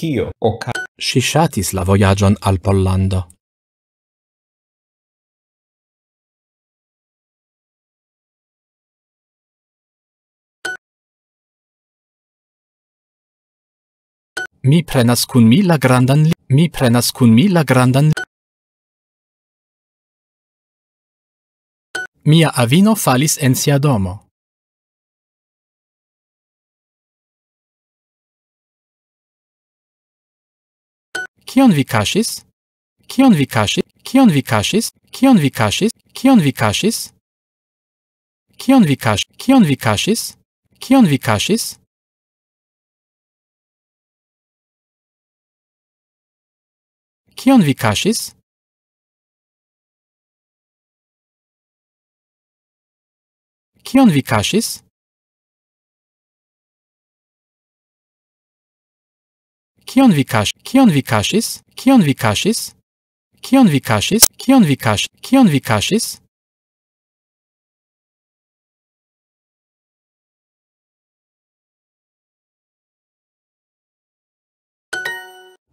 kio oka si shatis la voyagion al Pollando. Mi prenas kun mi la grandan li mi prenas kun mi la grandan li Mia avino falis en sia domo. Kion vi kaŝis? Kion vi kaŝis? Kion vi kaŝis? Kion Kion vi kaŝ? Kion vi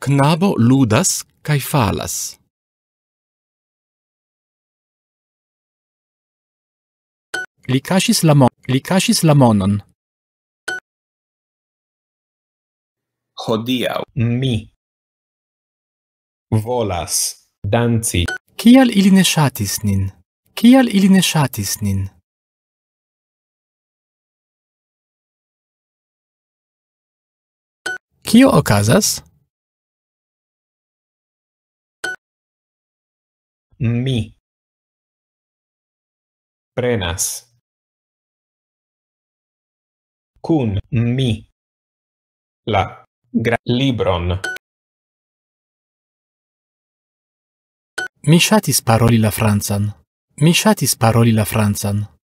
Knabo ludas kaj falas. Li kaŝis la mon. la monon. hodia mi volas danci. Kial ili ne shatis nin? Kial ili ne shatis nin? Kio okazas? Mi prenas kun mi la Gra libron. Mi shatis paroli la Franzan. Mi shatis paroli la Franzan.